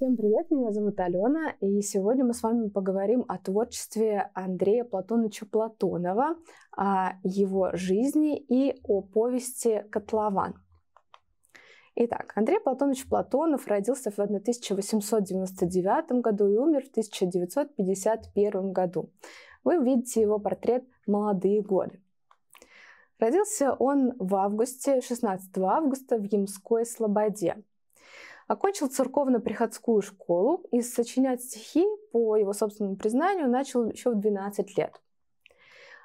Всем привет, меня зовут Алена, и сегодня мы с вами поговорим о творчестве Андрея Платоновича Платонова, о его жизни и о повести «Котлован». Итак, Андрей Платонович Платонов родился в 1899 году и умер в 1951 году. Вы видите его портрет «Молодые годы». Родился он в августе, 16 августа в Ямской Слободе. Окончил церковно-приходскую школу и сочинять стихи, по его собственному признанию, начал еще в 12 лет.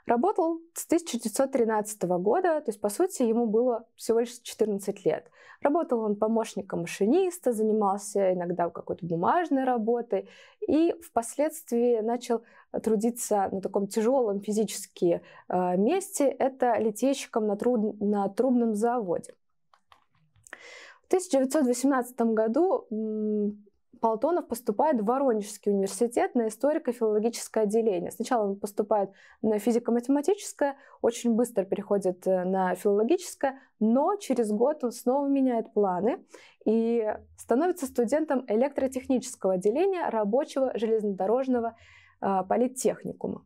Работал с 1913 года, то есть, по сути, ему было всего лишь 14 лет. Работал он помощником машиниста, занимался иногда какой-то бумажной работой и впоследствии начал трудиться на таком тяжелом физически э, месте, это литейщиком на, труд... на трубном заводе. 1918 году Полтонов поступает в Воронежский университет на историко-филологическое отделение. Сначала он поступает на физико-математическое, очень быстро переходит э, на филологическое, но через год он снова меняет планы и становится студентом электротехнического отделения рабочего железнодорожного а, политехникума.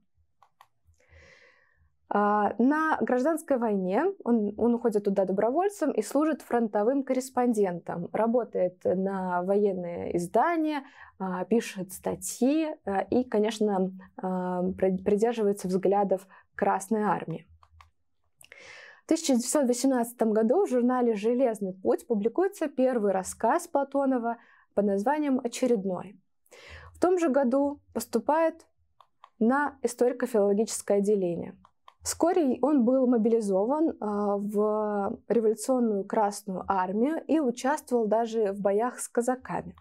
А, на гражданской войне он, он уходит туда добровольцем и служит фронтовым корреспондентом, работает на военные издания, а, пишет статьи а, и, конечно, придерживается взглядов Красной Армии. В 1918 году в журнале «Железный путь» публикуется первый рассказ Платонова под названием «Очередной». В том же году поступает на историко-филологическое отделение – Вскоре он был мобилизован а, в революционную Красную армию и участвовал даже в боях с казаками.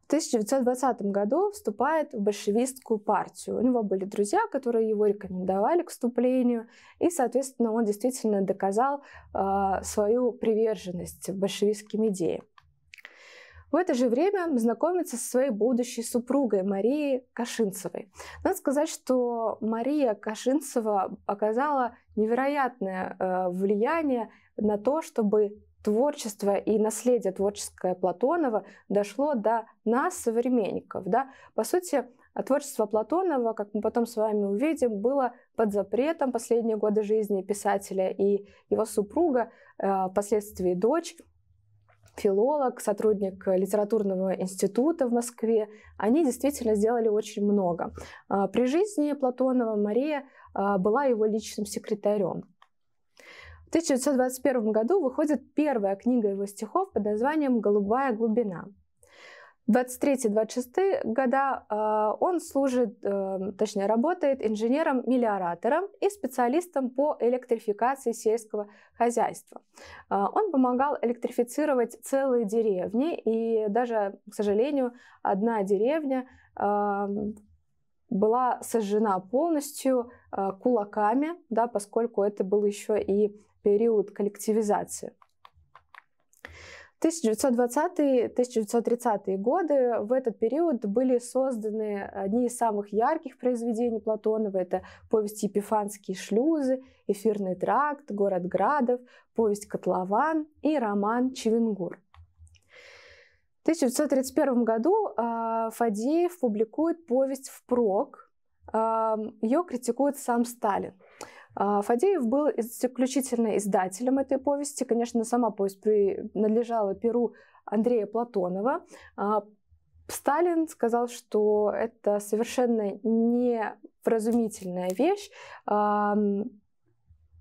В 1920 году вступает в большевистскую партию. У него были друзья, которые его рекомендовали к вступлению, и, соответственно, он действительно доказал а, свою приверженность большевистским идеям. В это же время знакомится со своей будущей супругой Марией Кашинцевой. Надо сказать, что Мария Кашинцева оказала невероятное э, влияние на то, чтобы творчество и наследие творческое Платонова дошло до нас, современников. Да? По сути, творчество Платонова, как мы потом с вами увидим, было под запретом последние годы жизни писателя и его супруга, э, впоследствии дочь филолог, сотрудник литературного института в Москве, они действительно сделали очень много. А, при жизни Платонова Мария а, была его личным секретарем. В 1921 году выходит первая книга его стихов под названием «Голубая глубина». 23-26 года а, он служит, э, точнее, работает инженером-мелиоратором и специалистом по электрификации сельского хозяйства. А, он помогал электрифицировать целые деревни, и даже, к сожалению, одна деревня а, была сожжена полностью кулаками, да, поскольку это был еще и период коллективизации. 1920-1930 годы, в этот период были созданы одни из самых ярких произведений Платонова. Это повесть «Епифанские шлюзы», «Эфирный тракт», «Город Градов», повесть «Котлован» и роман «Чевенгур». В 1931 году а, Фадеев публикует повесть «Впрок». Ее критикует сам Сталин. А, Фадеев был исключительно издателем этой повести. Конечно, сама повесть принадлежала перу Андрея Платонова. А, Сталин сказал, что это совершенно невразумительная вещь, а,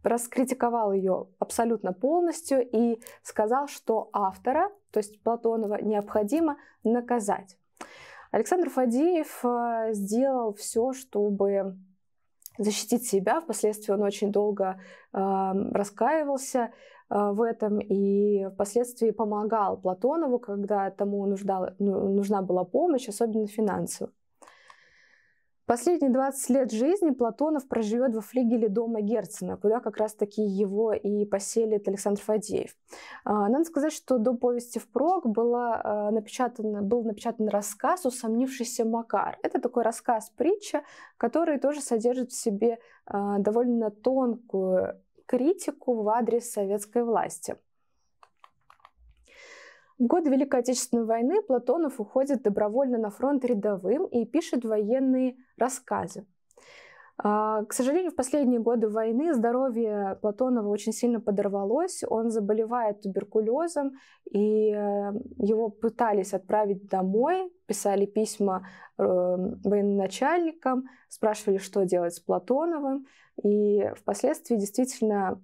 раскритиковал ее абсолютно полностью и сказал, что автора, то есть Платонова, необходимо наказать. Александр Фадеев э, сделал все, чтобы защитить себя. Впоследствии он очень долго э, раскаивался э, в этом и впоследствии помогал Платонову, когда тому нужда, ну, нужна была помощь, особенно финансовая. Последние 20 лет жизни Платонов проживет во флигеле дома Герцена, куда как раз-таки его и поселит Александр Фадеев. А, надо сказать, что до повести «Впрок» была а, напечатан, был напечатан рассказ «Усомнившийся Макар». Это такой рассказ-притча, который тоже содержит в себе а, довольно тонкую критику в адрес советской власти. В годы Великой Отечественной войны Платонов уходит добровольно на фронт рядовым и пишет военные рассказы. А, к сожалению, в последние годы войны здоровье Платонова очень сильно подорвалось. Он заболевает туберкулезом, и э, его пытались отправить домой, писали письма э, военачальникам, спрашивали, что делать с Платоновым. И впоследствии действительно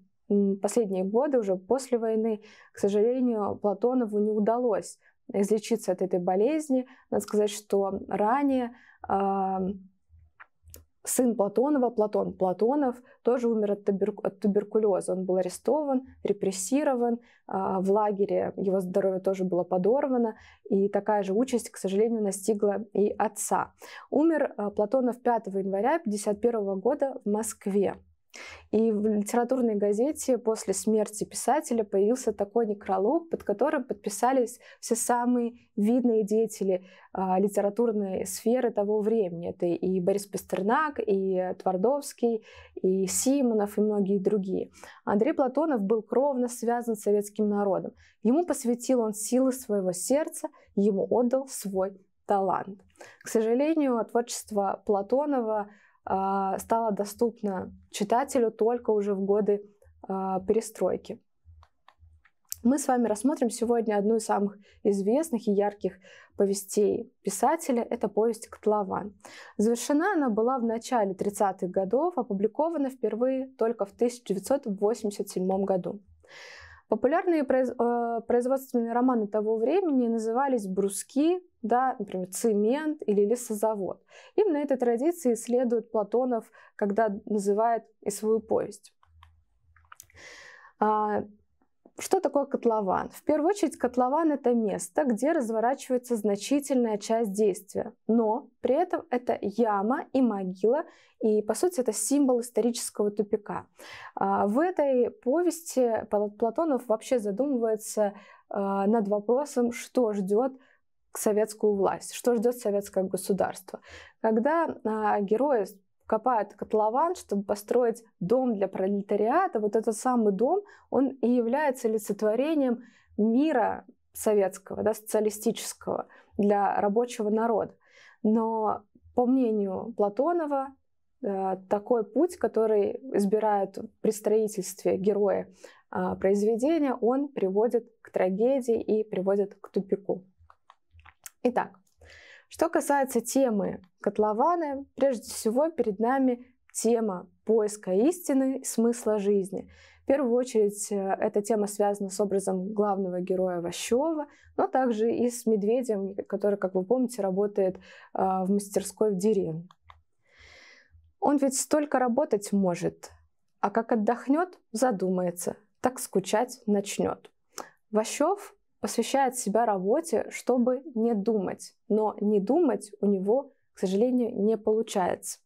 последние годы, уже после войны, к сожалению, Платонову не удалось излечиться от этой болезни. Надо сказать, что ранее а, сын Платонова, Платон Платонов, тоже умер от, туберку- от туберкулеза. Он был арестован, репрессирован, а, в лагере его здоровье тоже было подорвано, и такая же участь, к сожалению, настигла и отца. Умер а, Платонов 5 января 1951 года в Москве. И в литературной газете после смерти писателя появился такой некролог, под которым подписались все самые видные деятели а, литературной сферы того времени. Это и Борис Пастернак, и Твардовский, и Симонов, и многие другие. Андрей Платонов был кровно связан с советским народом. Ему посвятил он силы своего сердца, ему отдал свой талант. К сожалению, творчество Платонова а, стала доступна читателю только уже в годы а, перестройки. Мы с вами рассмотрим сегодня одну из самых известных и ярких повестей писателя. Это повесть «Котлован». Завершена она была в начале 30-х годов, опубликована впервые только в 1987 году. Популярные произ... Э, производственные романы того времени назывались бруски, да, например, цемент или лесозавод. Именно этой традиции следует Платонов, когда называет и свою повесть. А, что такое котлован? В первую очередь котлован — это место, где разворачивается значительная часть действия. Но при этом это яма и могила, и, по сути, это символ исторического тупика. А, в этой повести Платонов вообще задумывается а, над вопросом, что ждет советскую власть, что ждет советское государство. Когда а, герои копают котлован, чтобы построить дом для пролетариата, вот этот самый дом, он и является олицетворением мира советского, да, социалистического для рабочего народа. Но по мнению Платонова, э, такой путь, который избирают при строительстве героя э, произведения, он приводит к трагедии и приводит к тупику. Итак, что касается темы котлована, прежде всего перед нами тема поиска истины смысла жизни. В первую очередь э, эта тема связана с образом главного героя Ващева, но также и с Медведем, который, как вы помните, работает а, в мастерской в деревне. Он ведь столько работать может, а как отдохнет, задумается, так скучать начнет. Ващев посвящает себя работе, чтобы не думать. Но не думать у него, к сожалению, не получается.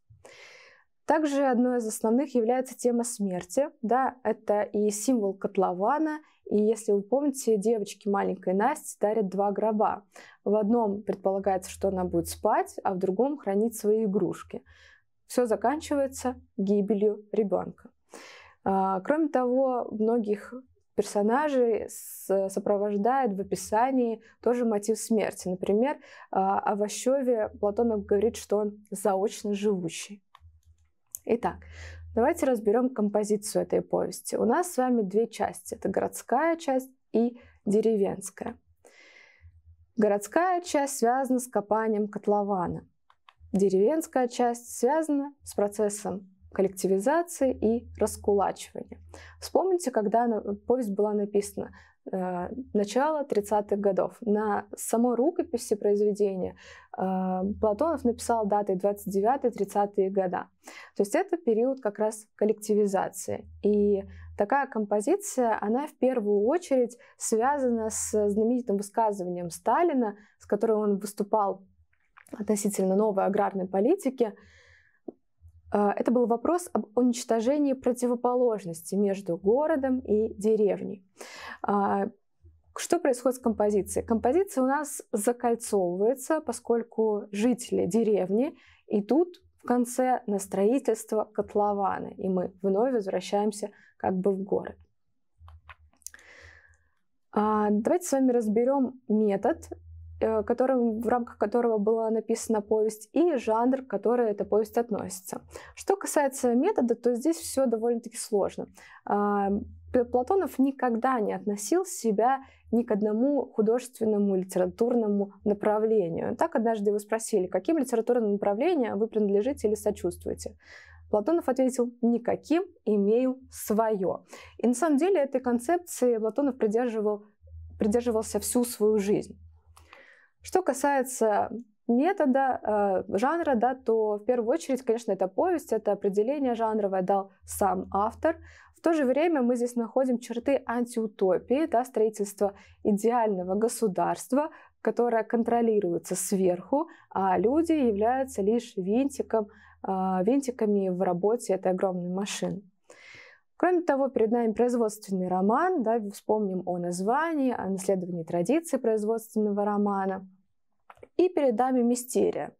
Также одной из основных является тема смерти. Да, это и символ котлована, и если вы помните, девочки маленькой Насти дарят два гроба. В одном предполагается, что она будет спать, а в другом хранить свои игрушки. Все заканчивается гибелью ребенка. А, кроме того, многих персонажи сопровождают в описании тоже мотив смерти. Например, а, о Ващеве Платонов говорит, что он заочно живущий. Итак, давайте разберем композицию этой повести. У нас с вами две части. Это городская часть и деревенская. Городская часть связана с копанием котлована. Деревенская часть связана с процессом коллективизации и раскулачивания. Вспомните, когда повесть была написана э, начало 30-х годов. На самой рукописи произведения э, Платонов написал даты 29-30-е года. То есть это период как раз коллективизации. И такая композиция, она в первую очередь связана с знаменитым высказыванием Сталина, с которым он выступал относительно новой аграрной политики, а, это был вопрос об уничтожении противоположности между городом и деревней. А, что происходит с композицией? Композиция у нас закольцовывается, поскольку жители деревни идут в конце на строительство котлована, и мы вновь возвращаемся как бы в город. А, давайте с вами разберем метод Э, которым, в рамках которого была написана повесть, и жанр, к которому эта повесть относится. Что касается метода, то здесь все довольно-таки сложно. А, Платонов никогда не относил себя ни к одному художественному литературному направлению. Так однажды его спросили, каким литературным направлением вы принадлежите или сочувствуете. Платонов ответил «никаким, имею свое». И на самом деле этой концепции Платонов придерживал, придерживался всю свою жизнь. Что касается метода, э, жанра, да, то в первую очередь, конечно, это повесть, это определение жанровое дал сам автор. В то же время мы здесь находим черты антиутопии, да, строительство идеального государства, которое контролируется сверху, а люди являются лишь винтиком, э, винтиками в работе этой огромной машины. Кроме того, перед нами производственный роман, да, вспомним о названии, о наследовании традиции производственного романа – и перед нами мистерия.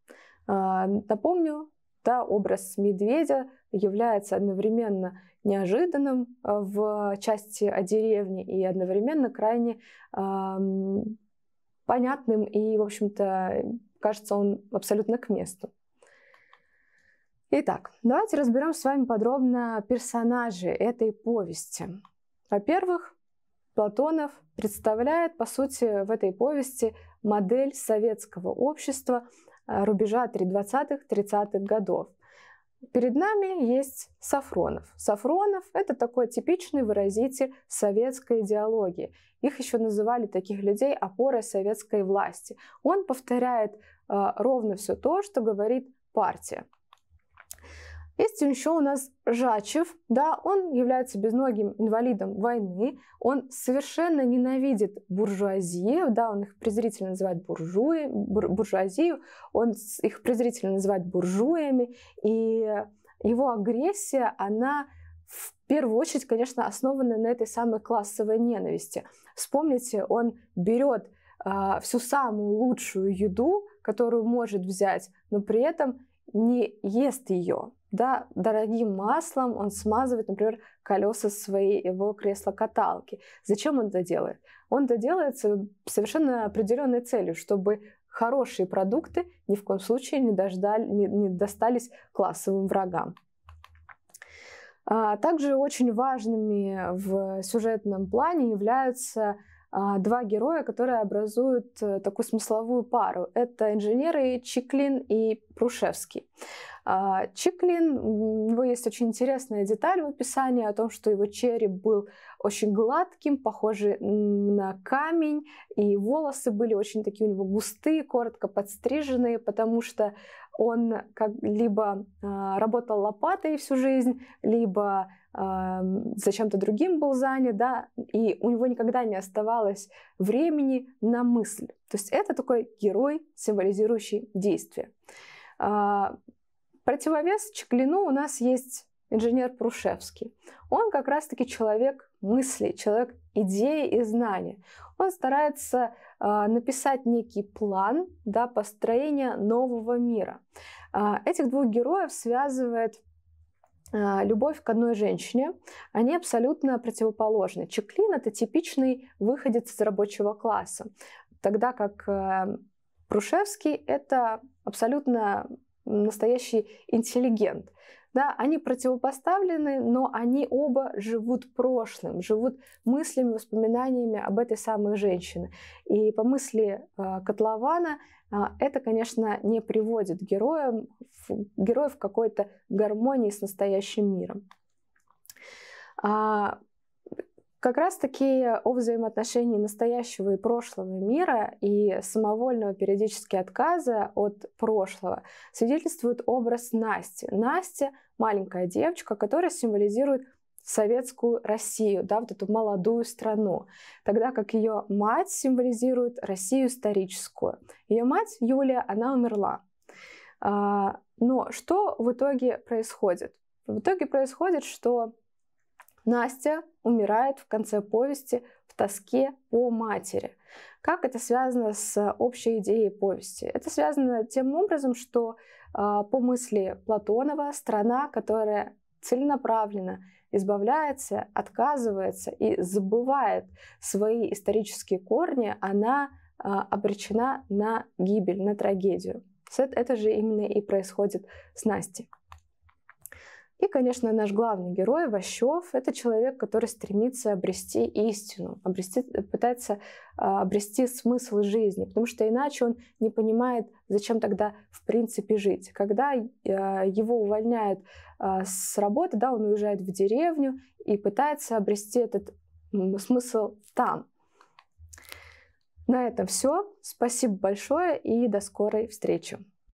А, напомню, да, образ медведя является одновременно неожиданным а, в части о деревне и одновременно крайне а, понятным и, в общем-то, кажется, он абсолютно к месту. Итак, давайте разберем с вами подробно персонажи этой повести. Во-первых, Платонов представляет, по сути, в этой повести модель советского общества э, рубежа 20-30-х годов. Перед нами есть Сафронов. Сафронов – это такой типичный выразитель советской идеологии. Их еще называли таких людей опорой советской власти. Он повторяет э, ровно все то, что говорит партия. Есть еще у нас Жачев, да, он является безногим инвалидом войны, он совершенно ненавидит буржуазию, да, он их презрительно называет буржуи, бур, буржуазию, он их презрительно называет буржуями, и его агрессия, она в первую очередь, конечно, основана на этой самой классовой ненависти. Вспомните, он берет э, а, всю самую лучшую еду, которую может взять, но при этом не ест ее да, дорогим маслом он смазывает, например, колеса своего кресла-каталки. Зачем он это делает? Он это делает с совершенно определенной целью, чтобы хорошие продукты ни в коем случае не, дождали, не, не достались классовым врагам. А также очень важными в сюжетном плане являются а, два героя, которые образуют э, такую смысловую пару. Это инженеры Чиклин и Прушевский. А, Чиклин, у него есть очень интересная деталь в описании о том, что его череп был очень гладким, похожий на камень, и волосы были очень такие у него густые, коротко подстриженные, потому что он как либо а, работал лопатой всю жизнь, либо а, зачем-то другим был занят, да, и у него никогда не оставалось времени на мысль. То есть это такой герой, символизирующий действие. Противовес Чеклину у нас есть инженер Прушевский. Он как раз-таки человек мысли, человек идеи и знания. Он старается э, написать некий план да, построения нового мира. Э, этих двух героев связывает э, любовь к одной женщине. Они абсолютно противоположны. Чеклин – это типичный выходец из рабочего класса, тогда как э, Прушевский – это абсолютно настоящий интеллигент. Да, они противопоставлены, но они оба живут прошлым, живут мыслями, воспоминаниями об этой самой женщине. И по мысли э, Котлована а, это, конечно, не приводит героя в, героев какой-то гармонии с настоящим миром. А, как раз-таки о взаимоотношении настоящего и прошлого мира и самовольного периодически отказа от прошлого свидетельствует образ Насти. Настя — маленькая девочка, которая символизирует советскую Россию, да, вот эту молодую страну, тогда как ее мать символизирует Россию историческую. Ее мать Юлия, она умерла. А, но что в итоге происходит? В итоге происходит, что Настя умирает в конце повести в тоске по матери. Как это связано с общей идеей повести? Это связано тем образом, что а, по мысли Платонова страна, которая целенаправленно избавляется, отказывается и забывает свои исторические корни, она а, обречена на гибель, на трагедию. Это же именно и происходит с Настей. И, конечно, наш главный герой Ващев — это человек, который стремится обрести истину, обрести, пытается а, обрести смысл жизни, потому что иначе он не понимает, зачем тогда в принципе жить. Когда а, его увольняют а, с работы, да, он уезжает в деревню и пытается обрести этот смысл там. На этом все. Спасибо большое и до скорой встречи.